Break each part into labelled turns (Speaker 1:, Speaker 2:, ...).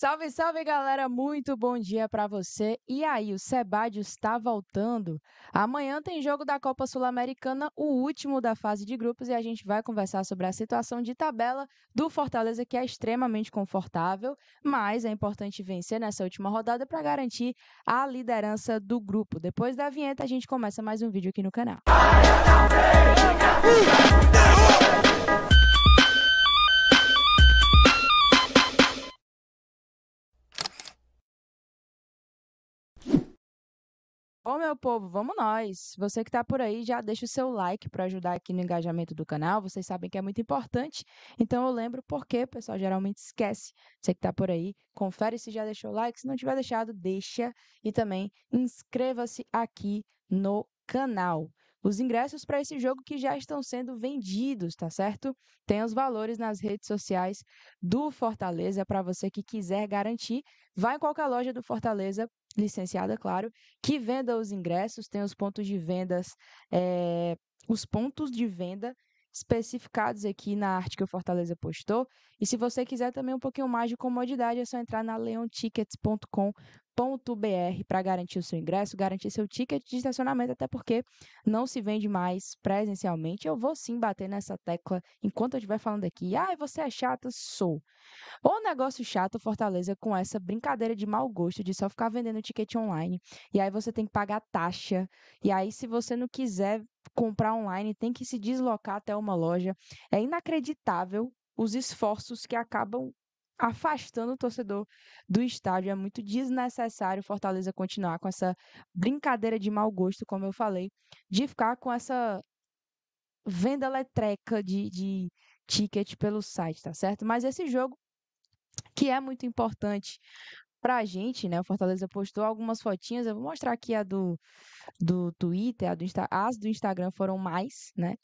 Speaker 1: Salve, salve galera, muito bom dia para você. E aí, o Sebadio está voltando. Amanhã tem jogo da Copa Sul-Americana, o último da fase de grupos, e a gente vai conversar sobre a situação de tabela do Fortaleza, que é extremamente confortável, mas é importante vencer nessa última rodada para garantir a liderança do grupo. Depois da vinheta, a gente começa mais um vídeo aqui no canal. Ô, meu povo, vamos nós. Você que está por aí, já deixa o seu like para ajudar aqui no engajamento do canal. Vocês sabem que é muito importante. Então eu lembro porque, o pessoal, geralmente esquece. Você que está por aí, confere se já deixou o like. Se não tiver deixado, deixa. E também inscreva-se aqui no canal. Os ingressos para esse jogo que já estão sendo vendidos, tá certo? Tem os valores nas redes sociais do Fortaleza para você que quiser garantir. Vai em qualquer loja do Fortaleza, licenciada, claro, que venda os ingressos, tem os pontos de vendas, é, os pontos de venda especificados aqui na arte que o Fortaleza postou. E se você quiser também um pouquinho mais de comodidade, é só entrar na leontickets.com .br para garantir o seu ingresso, garantir seu ticket de estacionamento, até porque não se vende mais presencialmente. Eu vou sim bater nessa tecla enquanto eu estiver falando aqui. Ah, você é chata? Sou. O negócio chato Fortaleza com essa brincadeira de mau gosto de só ficar vendendo ticket online e aí você tem que pagar taxa. E aí se você não quiser comprar online, tem que se deslocar até uma loja. É inacreditável os esforços que acabam afastando o torcedor do estádio. É muito desnecessário o Fortaleza continuar com essa brincadeira de mau gosto, como eu falei, de ficar com essa venda letreca de, de ticket pelo site, tá certo? Mas esse jogo que é muito importante pra gente, né? O Fortaleza postou algumas fotinhas. Eu vou mostrar aqui a do, do Twitter, a do Insta, as do Instagram foram mais, né?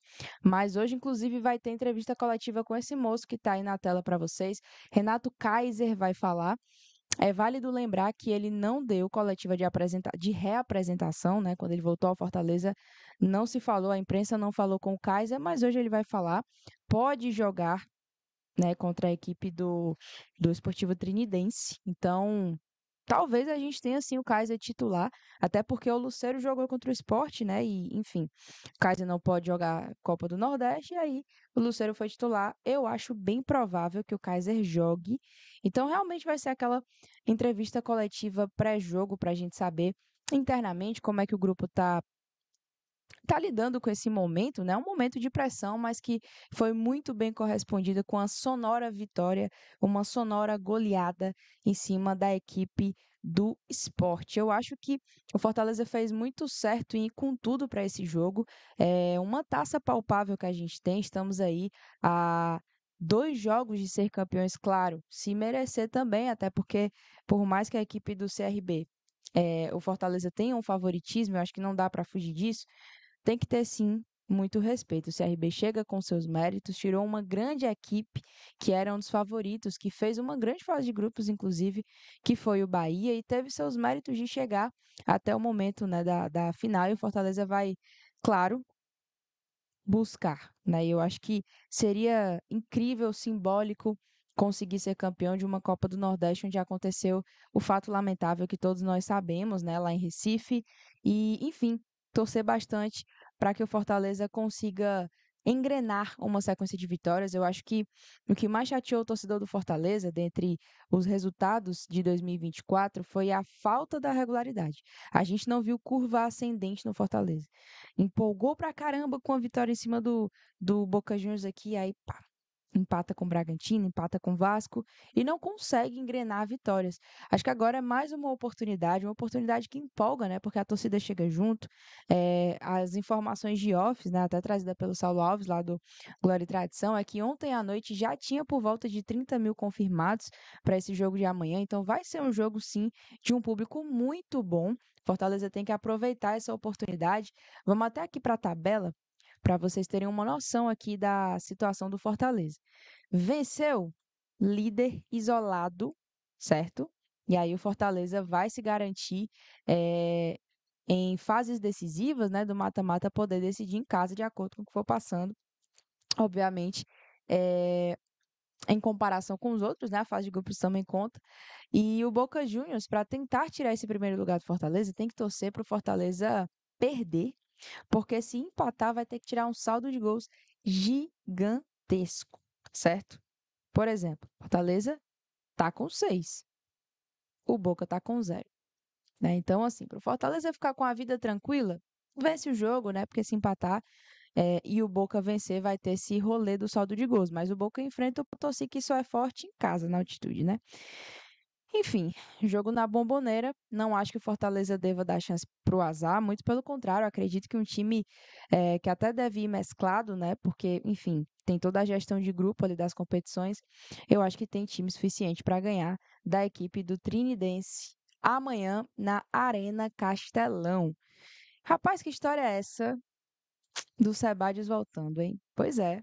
Speaker 1: Mas hoje, inclusive, vai ter entrevista coletiva com esse moço que tá aí na tela para vocês. Renato Kaiser vai falar. É válido lembrar que ele não deu coletiva de, apresenta de reapresentação, né? Quando ele voltou ao Fortaleza, não se falou, a imprensa não falou com o Kaiser, mas hoje ele vai falar. Pode jogar né, contra a equipe do, do Esportivo Trinidense. Então, talvez a gente tenha assim o Kaiser titular, até porque o Lucero jogou contra o esporte, né? E, enfim, o Kaiser não pode jogar Copa do Nordeste, e aí o Lucero foi titular. Eu acho bem provável que o Kaiser jogue. Então, realmente vai ser aquela entrevista coletiva pré-jogo para a gente saber internamente como é que o grupo tá está lidando com esse momento, né? Um momento de pressão, mas que foi muito bem correspondida com a sonora vitória, uma sonora goleada em cima da equipe do esporte. Eu acho que o Fortaleza fez muito certo em ir com tudo para esse jogo. É uma taça palpável que a gente tem, estamos aí a dois jogos de ser campeões, claro, se merecer também, até porque por mais que a equipe do CRB é, o Fortaleza tem um favoritismo, eu acho que não dá para fugir disso, tem que ter sim muito respeito. O CRB chega com seus méritos, tirou uma grande equipe que era um dos favoritos, que fez uma grande fase de grupos, inclusive, que foi o Bahia, e teve seus méritos de chegar até o momento né, da, da final. E o Fortaleza vai, claro, buscar. Né? Eu acho que seria incrível, simbólico conseguir ser campeão de uma Copa do Nordeste, onde aconteceu o fato lamentável que todos nós sabemos, né, lá em Recife. E, enfim, torcer bastante para que o Fortaleza consiga engrenar uma sequência de vitórias. Eu acho que o que mais chateou o torcedor do Fortaleza, dentre os resultados de 2024, foi a falta da regularidade. A gente não viu curva ascendente no Fortaleza. Empolgou pra caramba com a vitória em cima do, do Boca Juniors aqui, aí pá, empata com Bragantino, empata com Vasco e não consegue engrenar vitórias. Acho que agora é mais uma oportunidade, uma oportunidade que empolga, né? Porque a torcida chega junto. É, as informações de offs, né, até trazida pelo Saulo Alves lá do Glória e Tradição, é que ontem à noite já tinha por volta de 30 mil confirmados para esse jogo de amanhã. Então vai ser um jogo, sim, de um público muito bom. Fortaleza tem que aproveitar essa oportunidade. Vamos até aqui para a tabela para vocês terem uma noção aqui da situação do Fortaleza. Venceu, líder isolado, certo? E aí o Fortaleza vai se garantir é, em fases decisivas, né, do mata-mata, poder decidir em casa de acordo com o que for passando. Obviamente, é, em comparação com os outros, né? A fase de grupos também conta. E o Boca Juniors, para tentar tirar esse primeiro lugar do Fortaleza, tem que torcer para o Fortaleza perder porque se empatar, vai ter que tirar um saldo de gols gigantesco, certo? Por exemplo, Fortaleza tá com 6. O Boca tá com 0. Né? Então, assim, para o Fortaleza ficar com a vida tranquila, vence o jogo, né? Porque se empatar é, e o Boca vencer, vai ter esse rolê do saldo de gols. Mas o Boca enfrenta o Potosí, que só é forte em casa, na altitude, né? Enfim, jogo na bomboneira. Não acho que o Fortaleza deva dar chance para o azar. Muito pelo contrário, acredito que um time é, que até deve ir mesclado, né? Porque, enfim, tem toda a gestão de grupo ali das competições. Eu acho que tem time suficiente para ganhar da equipe do Trinidense amanhã na Arena Castelão. Rapaz, que história é essa do Sebadios voltando, hein? Pois é.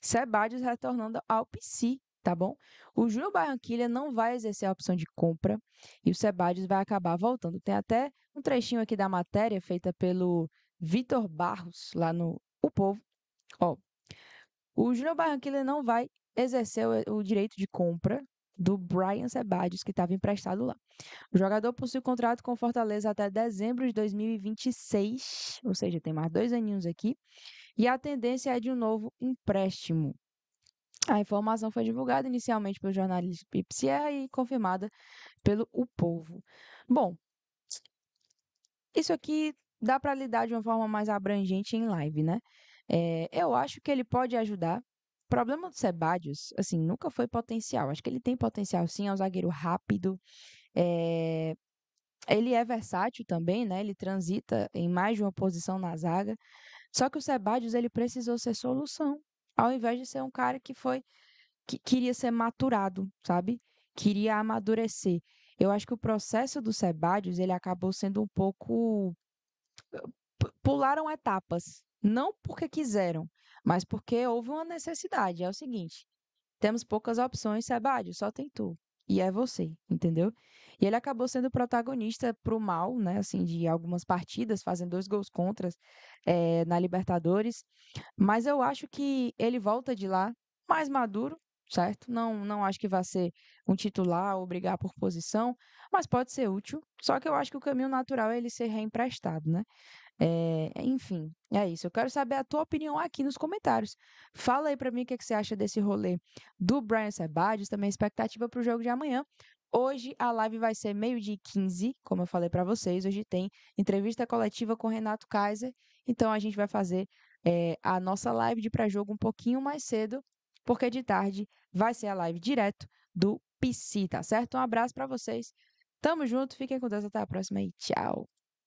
Speaker 1: Sebadios retornando ao PC tá bom? O Júnior Barranquilla não vai exercer a opção de compra e o Sebadios vai acabar voltando. Tem até um trechinho aqui da matéria feita pelo Vitor Barros, lá no O Povo. Ó, o Júnior Barranquilla não vai exercer o, o direito de compra do Brian Sebadios, que estava emprestado lá. O jogador possui contrato com Fortaleza até dezembro de 2026, ou seja, tem mais dois aninhos aqui, e a tendência é de um novo empréstimo. A informação foi divulgada inicialmente pelo jornalista Pipsier e confirmada pelo O Povo. Bom, isso aqui dá para lidar de uma forma mais abrangente em live, né? É, eu acho que ele pode ajudar. O problema do Sebadios, assim, nunca foi potencial. Acho que ele tem potencial sim, é um zagueiro rápido. É... Ele é versátil também, né? Ele transita em mais de uma posição na zaga. Só que o Sebadios, ele precisou ser solução ao invés de ser um cara que foi que queria ser maturado, sabe? Queria amadurecer. Eu acho que o processo do Sebadios, ele acabou sendo um pouco pularam etapas, não porque quiseram, mas porque houve uma necessidade. É o seguinte, temos poucas opções, Sebadios, só tem tu e é você, entendeu? E ele acabou sendo protagonista pro mal, né, assim, de algumas partidas, fazendo dois gols contras é, na Libertadores, mas eu acho que ele volta de lá mais maduro, certo? Não, não acho que vai ser um titular ou brigar por posição, mas pode ser útil. Só que eu acho que o caminho natural é ele ser reemprestado, né? É, enfim, é isso. Eu quero saber a tua opinião aqui nos comentários. Fala aí para mim o que, é que você acha desse rolê do Brian Sebadios, também expectativa para o jogo de amanhã. Hoje a live vai ser meio-dia 15, como eu falei para vocês. Hoje tem entrevista coletiva com Renato Kaiser. Então a gente vai fazer é, a nossa live de pré-jogo um pouquinho mais cedo porque de tarde vai ser a live direto do PC, tá certo? Um abraço para vocês. Tamo junto, fiquem com Deus, até a próxima e tchau.